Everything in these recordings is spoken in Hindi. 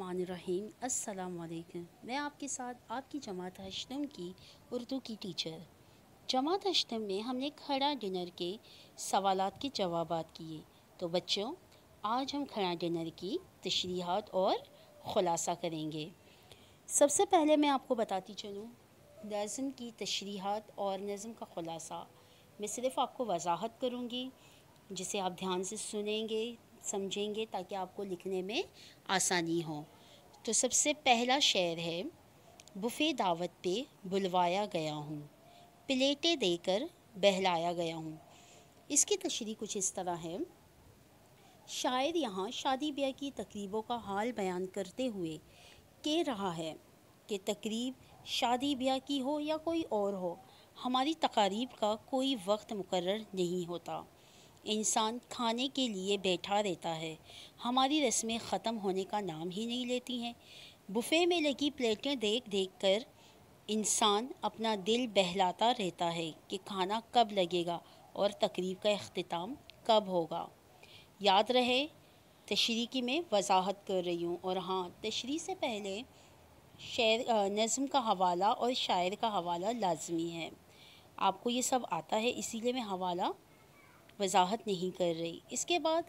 रहीम अस्सलाम वालेकुम मैं आपके साथ आपकी जमात अश्तम की उर्दू की टीचर जमात हशतम में हमने खड़ा डिनर के सवाल के जवाब किए तो बच्चों आज हम खड़ा डिनर की तशरीहत और ख़ुलासा करेंगे सबसे पहले मैं आपको बताती चलूँ नज़म की तशरीहत और नज़म का ख़ुलासा मैं सिर्फ़ आपको वजाहत करूँगी जिसे आप ध्यान से सुनेंगे समझेंगे ताकि आपको लिखने में आसानी हो तो सबसे पहला शेर है बुफे दावत पे बुलवाया गया हूँ प्लेटें देकर बहलाया गया हूँ इसकी तशरी कुछ इस तरह है शायद यहाँ शादी ब्याह की तकरीबों का हाल बयान करते हुए कह रहा है कि तकरीब शादी ब्याह की हो या कोई और हो हमारी तकारीब का कोई वक्त मुकर नहीं होता इंसान खाने के लिए बैठा रहता है हमारी रस्में ख़त्म होने का नाम ही नहीं लेती हैं बुफे में लगी प्लेटें देख देख कर इंसान अपना दिल बहलाता रहता है कि खाना कब लगेगा और तकरीब का अख्ताम कब होगा याद रहे तशरी की मैं वजाहत कर रही हूँ और हाँ तशरी से पहले शेर नज़म का हवाला और शायर का हवाला लाजमी है आपको ये सब आता है इसीलिए मैं हवाला वजाहत नहीं कर रही इसके बाद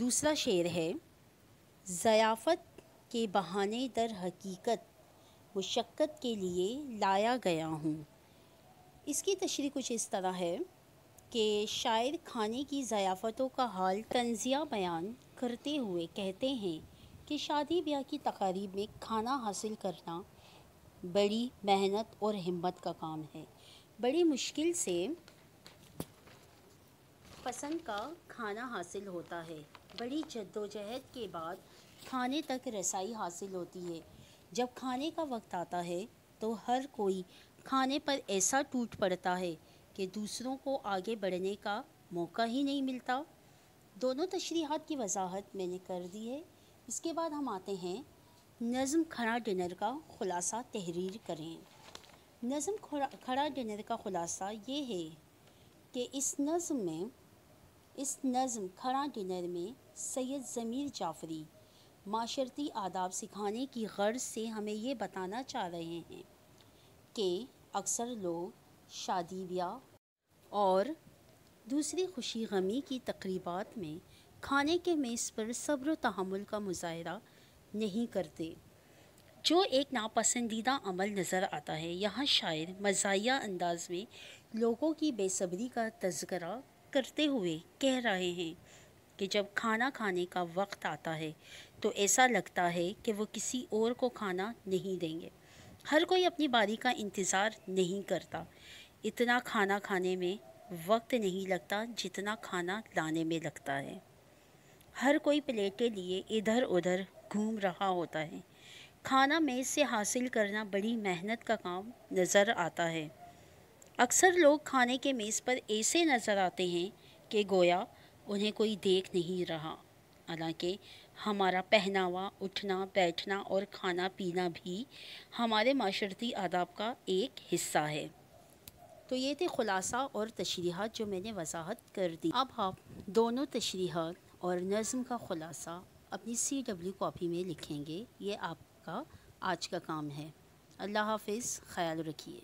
दूसरा शेर है ज़याफ़त के बहाने दर हकीकत मुशक्क़त के लिए लाया गया हूँ इसकी तशरी कुछ इस तरह है कि शायर खाने की ज़याफ़तों का हाल तंजिया बयान करते हुए कहते हैं कि शादी ब्याह की तकारीब में खाना हासिल करना बड़ी मेहनत और हिम्मत का काम है बड़ी मुश्किल से पसंद का खाना हासिल होता है बड़ी जद्दोजहद के बाद खाने तक रसाई हासिल होती है जब खाने का वक्त आता है तो हर कोई खाने पर ऐसा टूट पड़ता है कि दूसरों को आगे बढ़ने का मौका ही नहीं मिलता दोनों तशरीहत की वजाहत मैंने कर दी है इसके बाद हम आते हैं नज़म खड़ा डिनर का ख़ुलासा तहरीर करें नज़म खड़ा डिनर का ख़ुलासा ये है कि इस नज़म में इस नज़म खड़ा डिनर में सैयद ज़मीर जाफरी माशरती आदाब सिखाने की गर्ज से हमें ये बताना चाह रहे हैं कि अक्सर लोग शादी ब्याह और दूसरी खुशी गमी की तकरीबात में खाने के मेज़ पर सब्र तहमुल का मुजाहरा नहीं करते जो एक नापसंदीदा अमल नज़र आता है यहाँ शायर मज़ाहिया अंदाज में लोगों की बेसब्री का तस्करा करते हुए कह रहे हैं कि जब खाना खाने का वक्त आता है तो ऐसा लगता है कि वो किसी और को खाना नहीं देंगे हर कोई अपनी बारी का इंतज़ार नहीं करता इतना खाना खाने में वक्त नहीं लगता जितना खाना लाने में लगता है हर कोई प्लेट के लिए इधर उधर घूम रहा होता है खाना मेज़ से हासिल करना बड़ी मेहनत का काम नज़र आता है अक्सर लोग खाने के मेज़ पर ऐसे नज़र आते हैं कि गोया उन्हें कोई देख नहीं रहा हालांकि हमारा पहनावा उठना बैठना और खाना पीना भी हमारे माशरती आदाब का एक हिस्सा है तो ये थे ख़ुलासा और तशरीहत जो मैंने वजाहत कर दी अब आप दोनों तशरीहत और नज़म का ख़ुलासा अपनी सी डब्ल्यू कापी में लिखेंगे ये आपका आज का काम है अल्लाह हाफिज़ ख्याल रखिए